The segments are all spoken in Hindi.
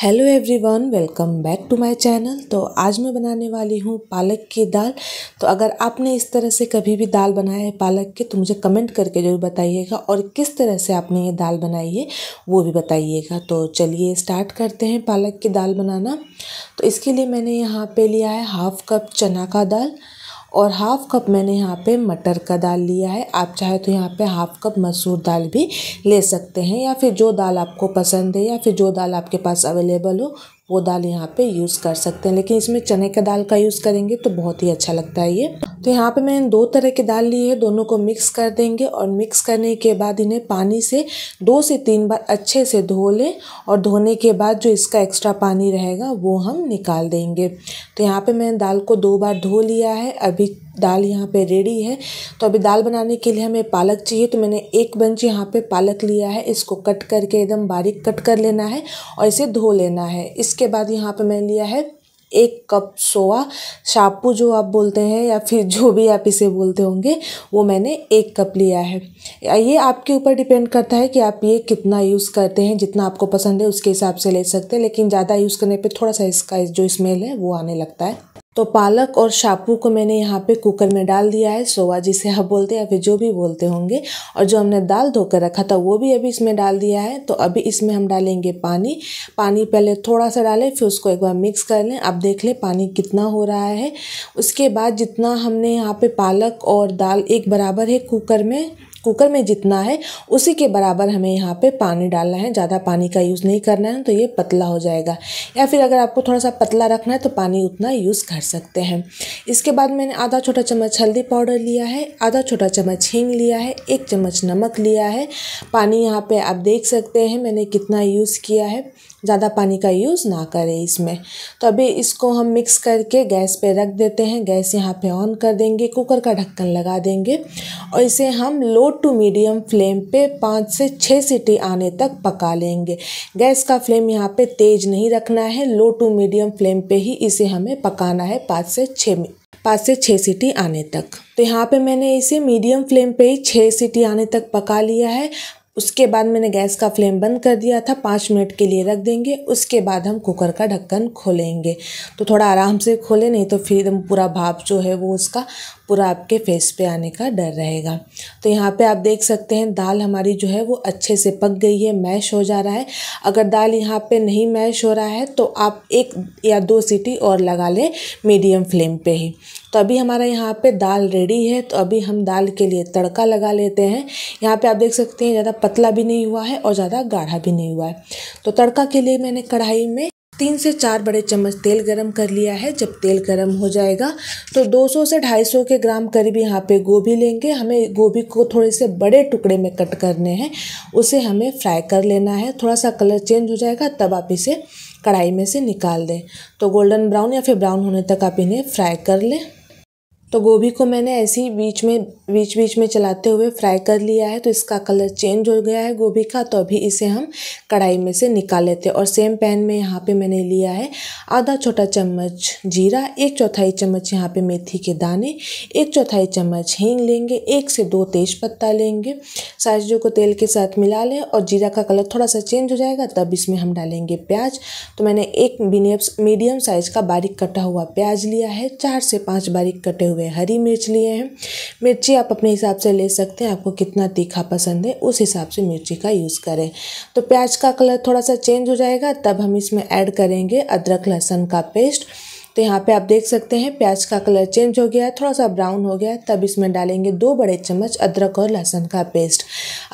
hello everyone welcome back to my channel तो आज मैं बनाने वाली हूँ पालक की दाल तो अगर आपने इस तरह से कभी भी दाल बनाया है पालक की तो मुझे कमेंट करके जरूर बताइएगा और किस तरह से आपने ये दाल बनाई है वो भी बताइएगा तो चलिए स्टार्ट करते हैं पालक की दाल बनाना तो इसके लिए मैंने यहाँ पे लिया है हाफ़ कप चना का दाल और हाफ़ कप मैंने यहाँ पे मटर का दाल लिया है आप चाहे तो यहाँ पे हाफ़ कप मसूर दाल भी ले सकते हैं या फिर जो दाल आपको पसंद है या फिर जो दाल आपके पास अवेलेबल हो वो दाल यहाँ पे यूज़ कर सकते हैं लेकिन इसमें चने का दाल का यूज़ करेंगे तो बहुत ही अच्छा लगता है ये तो यहाँ पे मैंने दो तरह की दाल ली है दोनों को मिक्स कर देंगे और मिक्स करने के बाद इन्हें पानी से दो से तीन बार अच्छे से धो लें और धोने के बाद जो इसका एक्स्ट्रा पानी रहेगा वो हम निकाल देंगे तो यहाँ पर मैंने दाल को दो बार धो लिया है अभी दाल यहाँ पे रेडी है तो अभी दाल बनाने के लिए हमें पालक चाहिए तो मैंने एक बंच यहाँ पे पालक लिया है इसको कट करके एकदम बारीक कट कर लेना है और इसे धो लेना है इसके बाद यहाँ पे मैंने लिया है एक कप सोआ शापू जो आप बोलते हैं या फिर जो भी आप इसे बोलते होंगे वो मैंने एक कप लिया है ये आपके ऊपर डिपेंड करता है कि आप ये कितना यूज़ करते हैं जितना आपको पसंद है उसके हिसाब से ले सकते हैं लेकिन ज़्यादा यूज़ करने पे थोड़ा सा इसका जो स्मेल है वो आने लगता है तो पालक और शापू को मैंने यहाँ पे कुकर में डाल दिया है सोवा जिसे हम बोलते हैं या फिर जो भी बोलते होंगे और जो हमने दाल धोकर रखा था वो भी अभी इसमें डाल दिया है तो अभी इसमें हम डालेंगे पानी पानी पहले थोड़ा सा डालें फिर उसको एक बार मिक्स कर लें आप देख लें पानी कितना हो रहा है उसके बाद जितना हमने यहाँ पर पालक और दाल एक बराबर है कुकर में कुकर में जितना है उसी के बराबर हमें यहाँ पे पानी डालना है ज़्यादा पानी का यूज़ नहीं करना है तो ये पतला हो जाएगा या फिर अगर आपको थोड़ा सा पतला रखना है तो पानी उतना यूज़ कर सकते हैं इसके बाद मैंने आधा छोटा चम्मच हल्दी पाउडर लिया है आधा छोटा चम्मच हींग लिया है एक चम्मच नमक लिया है पानी यहाँ पर आप देख सकते हैं मैंने कितना यूज़ किया है ज़्यादा पानी का यूज़ ना करें इसमें तो अभी इसको हम मिक्स करके गैस पे रख देते हैं गैस यहाँ पे ऑन कर देंगे कुकर का ढक्कन लगा देंगे और इसे हम लो टू मीडियम फ्लेम पे पाँच से छः सीटी आने तक पका लेंगे गैस का फ्लेम यहाँ पे तेज़ नहीं रखना है लो टू मीडियम फ्लेम पे ही इसे हमें पकाना है पाँच से छः पाँच से छः सीटी आने तक तो यहाँ पे मैंने इसे मीडियम फ्लेम पे ही छः सीटी आने तक पका लिया है उसके बाद मैंने गैस का फ्लेम बंद कर दिया था पाँच मिनट के लिए रख देंगे उसके बाद हम कुकर का ढक्कन खोलेंगे तो थोड़ा आराम से खोले नहीं तो फिर एकदम पूरा भाप जो है वो उसका पूरा आपके फेस पे आने का डर रहेगा तो यहाँ पे आप देख सकते हैं दाल हमारी जो है वो अच्छे से पक गई है मैश हो जा रहा है अगर दाल यहाँ पर नहीं मैश हो रहा है तो आप एक या दो सीटी और लगा लें मीडियम फ्लेम पर ही तो अभी हमारा यहाँ पे दाल रेडी है तो अभी हम दाल के लिए तड़का लगा लेते हैं यहाँ पे आप देख सकते हैं ज़्यादा पतला भी नहीं हुआ है और ज़्यादा गाढ़ा भी नहीं हुआ है तो तड़का के लिए मैंने कढ़ाई में तीन से चार बड़े चम्मच तेल गरम कर लिया है जब तेल गरम हो जाएगा तो 200 से 250 के ग्राम करीब यहाँ पे गोभी लेंगे हमें गोभी को थोड़े से बड़े टुकड़े में कट करने हैं उसे हमें फ्राई कर लेना है थोड़ा सा कलर चेंज हो जाएगा तब आप इसे कढ़ाई में से निकाल दें तो गोल्डन ब्राउन या फिर ब्राउन होने तक आप इन्हें फ्राई कर लें तो गोभी को मैंने ऐसे ही बीच में बीच बीच में चलाते हुए फ्राई कर लिया है तो इसका कलर चेंज हो गया है गोभी का तो अभी इसे हम कढ़ाई में से निकाल लेते हैं और सेम पैन में यहाँ पे मैंने लिया है आधा छोटा चम्मच जीरा एक चौथाई चम्मच यहाँ पे मेथी के दाने एक चौथाई चम्मच हींग लेंगे एक से दो तेज पत्ता लेंगे साइजों को तेल के साथ मिला लें और जीरा का कलर थोड़ा सा चेंज हो जाएगा तब इसमें हम डालेंगे प्याज तो मैंने एक मीडियम साइज़ का बारीक कटा हुआ प्याज लिया है चार से पाँच बारीक कटे हुए हुए हरी मिर्च लिए हैं मिर्ची आप अपने हिसाब से ले सकते हैं आपको कितना तीखा पसंद है उस हिसाब से मिर्ची का यूज़ करें तो प्याज का कलर थोड़ा सा चेंज हो जाएगा तब हम इसमें ऐड करेंगे अदरक लहसुन का पेस्ट तो यहाँ पे आप देख सकते हैं प्याज का कलर चेंज हो गया है थोड़ा सा ब्राउन हो गया है तब इसमें डालेंगे दो बड़े चम्मच अदरक और लहसुन का पेस्ट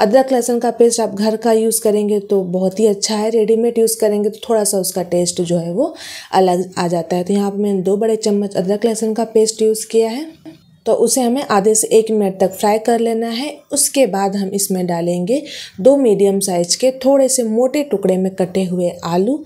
अदरक लहसुन का पेस्ट आप घर का यूज़ करेंगे तो बहुत ही अच्छा है रेडीमेड यूज़ करेंगे तो थोड़ा सा उसका टेस्ट जो है वो अलग आ जाता है तो यहाँ पर मैंने दो बड़े चम्मच अदरक लहसुन का पेस्ट यूज़ किया है तो उसे हमें आधे से एक मिनट तक फ्राई कर लेना है उसके बाद हम इसमें डालेंगे दो मीडियम साइज के थोड़े से मोटे टुकड़े में कटे हुए आलू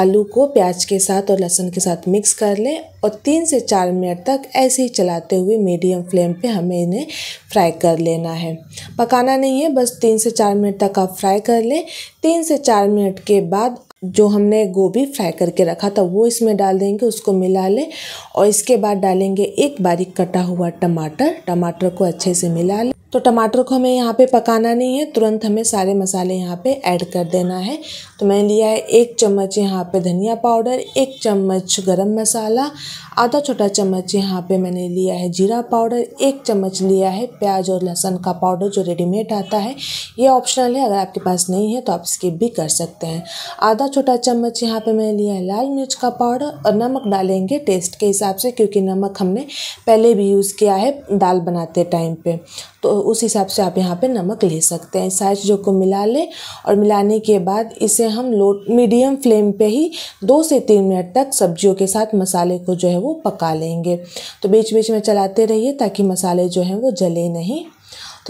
आलू को प्याज के साथ और लहसुन के साथ मिक्स कर लें और तीन से चार मिनट तक ऐसे ही चलाते हुए मीडियम फ्लेम पे हमें इन्हें फ्राई कर लेना है पकाना नहीं है बस तीन से चार मिनट तक आप फ्राई कर लें तीन से चार मिनट के बाद जो हमने गोभी फ्राई करके रखा था वो इसमें डाल देंगे उसको मिला लें और इसके बाद डालेंगे एक बारीक कटा हुआ टमाटर टमाटर को अच्छे से मिला लें तो टमाटर को हमें यहाँ पे पकाना नहीं है तुरंत हमें सारे मसाले यहाँ पे ऐड कर देना है तो मैंने लिया है एक चम्मच यहाँ पे धनिया पाउडर एक चम्मच गरम मसाला आधा छोटा चम्मच यहाँ पे मैंने लिया है जीरा पाउडर एक चम्मच लिया है प्याज और लहसुन का पाउडर जो रेडीमेड आता है ये ऑप्शनल है अगर आपके पास नहीं है तो आप स्किप भी कर सकते हैं आधा छोटा चम्मच यहाँ पर मैंने लिया है लाल मिर्च का पाउडर और नमक डालेंगे टेस्ट के हिसाब से क्योंकि नमक हमने पहले भी यूज़ किया है दाल बनाते टाइम पर तो उस हिसाब से आप यहाँ पे नमक ले सकते हैं सारी चीज़ों को मिला लें और मिलाने के बाद इसे हम लो मीडियम फ्लेम पे ही दो से तीन मिनट तक सब्जियों के साथ मसाले को जो है वो पका लेंगे तो बीच बीच में चलाते रहिए ताकि मसाले जो हैं वो जले नहीं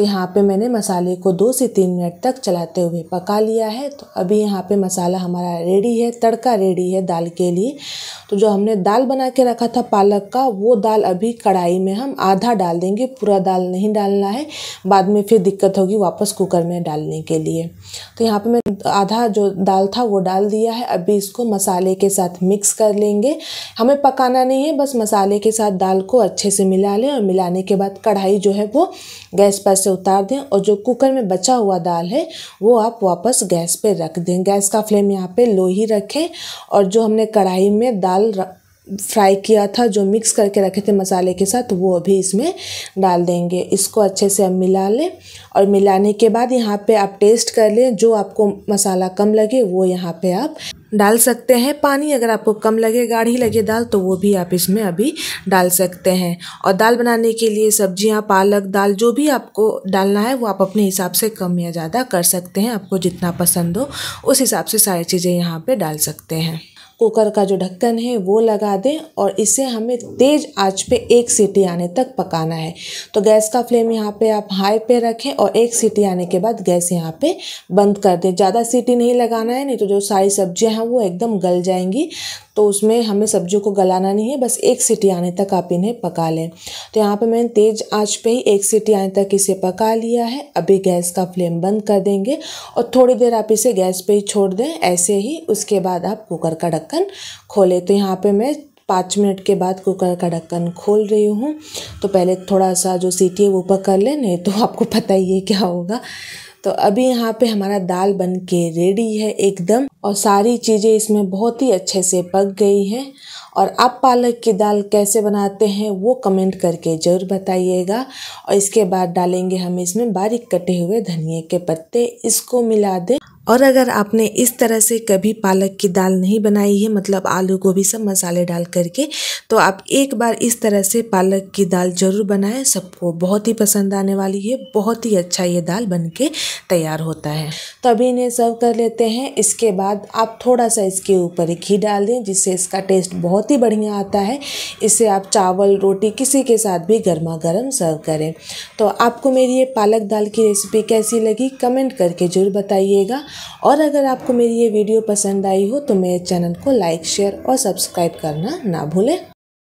तो यहाँ पे मैंने मसाले को दो से तीन मिनट तक चलाते हुए पका लिया है तो अभी यहाँ पे मसाला हमारा रेडी है तड़का रेडी है दाल के लिए तो जो हमने दाल बना के रखा था पालक का वो दाल अभी कढ़ाई में हम आधा डाल देंगे पूरा दाल नहीं डालना है बाद में फिर दिक्कत होगी वापस कुकर में डालने के लिए तो यहाँ पर मैं आधा जो दाल था वो डाल दिया है अभी इसको मसाले के साथ मिक्स कर लेंगे हमें पकाना नहीं है बस मसाले के साथ दाल को अच्छे से मिला लें और मिलाने के बाद कढ़ाई जो है वो गैस पर से से उतार दें और जो कुकर में बचा हुआ दाल है वो आप वापस गैस पे रख दें गैस का फ्लेम यहाँ पे लो ही रखें और जो हमने कढ़ाई में दाल रख फ्राई किया था जो मिक्स करके रखे थे मसाले के साथ तो वो अभी इसमें डाल देंगे इसको अच्छे से हम मिला लें और मिलाने के बाद यहाँ पे आप टेस्ट कर लें जो आपको मसाला कम लगे वो यहाँ पे आप डाल सकते हैं पानी अगर आपको कम लगे गाढ़ी लगे दाल तो वो भी आप इसमें अभी डाल सकते हैं और दाल बनाने के लिए सब्जियाँ पालक दाल जो भी आपको डालना है वो आप अपने हिसाब से कम या ज़्यादा कर सकते हैं आपको जितना पसंद हो उस हिसाब से सारी चीज़ें यहाँ पर डाल सकते हैं कुकर का जो ढक्कन है वो लगा दें और इसे हमें तेज़ आंच पे एक सीटी आने तक पकाना है तो गैस का फ्लेम यहाँ पे आप हाई पे रखें और एक सीटी आने के बाद गैस यहाँ पे बंद कर दें ज़्यादा सीटी नहीं लगाना है नहीं तो जो सारी सब्जियाँ हैं वो एकदम गल जाएंगी तो उसमें हमें सब्जियों को गलाना नहीं है बस एक सीटी आने तक आप इन्हें पका लें तो यहाँ पे मैंने तेज़ आंच पे ही एक सीटी आने तक इसे पका लिया है अभी गैस का फ्लेम बंद कर देंगे और थोड़ी देर आप इसे गैस पे ही छोड़ दें ऐसे ही उसके बाद आप कुकर का ढक्कन खोलें तो यहाँ पर मैं पाँच मिनट के बाद कुकर का ढक्कन खोल रही हूँ तो पहले थोड़ा सा जो सीटी है वो पकड़ कर लें नहीं तो आपको पता ही है क्या होगा तो अभी यहाँ पे हमारा दाल बन के रेडी है एकदम और सारी चीज़ें इसमें बहुत ही अच्छे से पक गई हैं और आप पालक की दाल कैसे बनाते हैं वो कमेंट करके ज़रूर बताइएगा और इसके बाद डालेंगे हम इसमें बारीक कटे हुए धनिए के पत्ते इसको मिला दें और अगर आपने इस तरह से कभी पालक की दाल नहीं बनाई है मतलब आलू गोभी सब मसाले डाल करके तो आप एक बार इस तरह से पालक की दाल ज़रूर बनाएं सबको बहुत ही पसंद आने वाली है बहुत ही अच्छा ये दाल बन के तैयार होता है तो अभी इन्हें सर्व कर लेते हैं इसके बाद आप थोड़ा सा इसके ऊपर घी डाल दें जिससे इसका टेस्ट बहुत ही बढ़िया आता है इसे आप चावल रोटी किसी के साथ भी गर्मा गर्म सर्व करें तो आपको मेरी ये पालक दाल की रेसिपी कैसी लगी कमेंट करके ज़रूर बताइएगा और अगर आपको मेरी ये वीडियो पसंद आई हो तो मेरे चैनल को लाइक शेयर और सब्सक्राइब करना ना भूलें